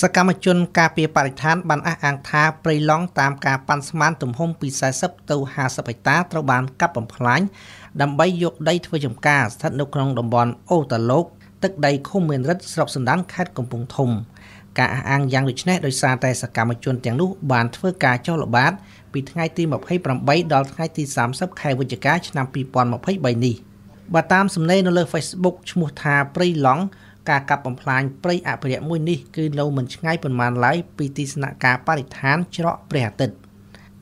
សកម្មជនការពារបរិស្ថានបានអះអាងថាព្រៃឡង់តាមការប៉ាន់ស្មានទំហំពី40ទៅ50ហិកតាត្រូវបានកាប់បំផ្លាញដើម្បីយកដីធ្វើចំការស្ថិតនៅក្នុងតំបន់អូតាលោកទឹកដីឃុំមានរិទ្ធស្រុកសណ្ដានខេត្តកំពង់ធំ ការអះអាងយ៉ាងដូចនេះដោយសារតែសកម្មជនទាំងនោះបានធ្វើការចោះល្បាតពីថ្ងៃទី28ដល់ថ្ងៃទី30ខែវិច្ឆិកាឆ្នាំ2023នេះបើតាមសម្ដីនៅលើ Facebook ឈ្មោះថាព្រៃឡង់ការកាប់បំផ្លាញព្រៃអភិរក្សមួយនេះគឺនៅមិនឆ្ងាយប៉ុន្មានឡើយពីទីស្នាក់ការបរិស្ថានច្រកព្រះអាទិត្យ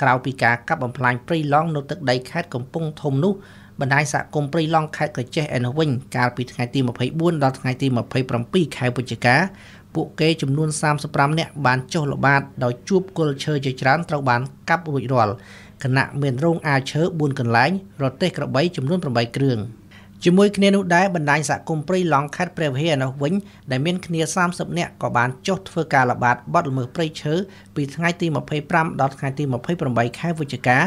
ក្រៅពីការកាប់បំផ្លាញព្រៃឡង់នៅទឹកដីខេត្តកំពង់ធំនោះបណ្ដាញសហគមន៍ព្រៃឡង់ខេត្តក្រចេះឯនោះវិញកាលពីថ្ងៃទី24ដល់ថ្ងៃទី27ខែវិច្ឆិកាពួកគេចំនួន35នាក់បានចុះល្បាតដោយជួបគល់ឈើជាច្រើនត្រូវបានកាប់រួចរាល់គណៈមានរោងអាវឈើ4កន្លែងរទេះក្របីចំនួន8គ្រឿង។ជាមួយគ្នានោះដែរបណ្ដាញសហគមន៍ព្រៃឡង់ខេត្តព្រះវិហារឯនោះវិញដែលមានគ្នា30នាក់ក៏បានចុះធ្វើការល្បាតបទល្មើសព្រៃឈើពីថ្ងៃទី25ដល់ថ្ងៃទី28ខែវិច្ឆិកា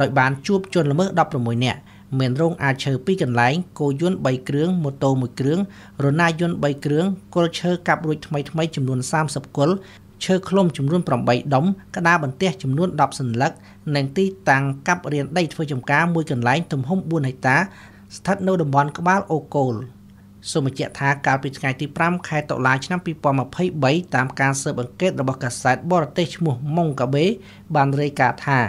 ដោយបានជួប ជនល្មើស16នាក់មានរោងអាចឈើ2កន្លែងគោយន្ត3គ្រឿងម៉ូតូ1គ្រឿងរណាយន្ត3គ្រឿងគល់ឈើកាប់រួចថ្មីថ្មីចំនួន30គល់ឈើឃ្លុំចំនួន8ដុំក្តារបន្ទះចំនួន10សន្លឹកនិងទីតាំងកាប់រានដីធ្វើចំការមួយកន្លែងទំហំ4ហិកតាស្ថិតនៅតំបន់ក្បាលអូកូលសូមបញ្ជាក់ថាកាលពីថ្ងៃទី5ខែតុលាឆ្នាំ2023តាមការស៊ើបអង្កេតរបស់កាសែតបរទេសឈ្មោះម៉ុងកាបេបានរាយការណ៍ថា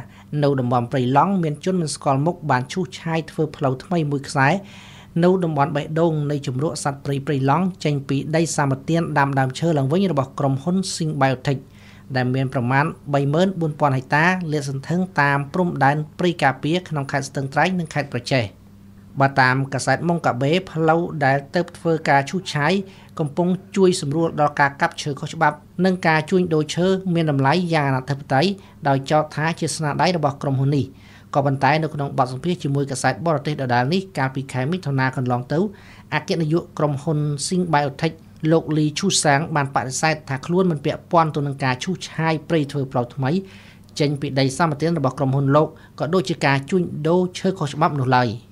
នៅតំបន់ព្រៃឡង់មានជនមិនស្គាល់មុខបានឈូសឆាយធ្វើផ្លូវថ្មីមួយខ្សែនៅតំបន់បេះដូងនៃជំរកសត្វព្រៃព្រៃឡង់ចេញពីដីសម្បទានដាំដើមឈើឡើងវិញរបស់ក្រុមហ៊ុន Sing Biotech ដែលមានប្រមាណ34000ហិកតាលាតសន្ធឹងតាមព្រំដែនព្រៃការពារក្នុងខេត្តស្ទឹងត្រែងនិងខេត្តប្រចេះ។បើតាមកាសែតម៉ុងកាបេផ្លូវដែលទៅធ្វើការឈូសឆាយកំពុងជួយសម្រួលដល់ការកាប់ឈើខុសច្បាប់ និងការជួញដូរឈើមានតម្លៃយ៉ាងអធិបតេយ្យដោយចោទថាជាស្នាដៃរបស់ក្រុមហ៊ុននេះក៏ប៉ុន្តែនៅក្នុងបទសម្ភាសជាមួយកាសែតបរទេសដដាលនេះកាលពីខែមិថុនាកន្លងទៅអគ្គនាយកក្រុមហ៊ុន Sing Biotech លោកលីឈូសាងបានបដិសេធថាខ្លួនមិនពាក់ព័ន្ធទៅនឹងការឈូសឆាយព្រៃធ្វើផ្លូវថ្មី ចេញពីដី សម្បត្តិរបស់ក្រុមហ៊ុនលោកក៏ដូចជាការជួញដូរឈើខុសច្បាប់នោះឡើយ។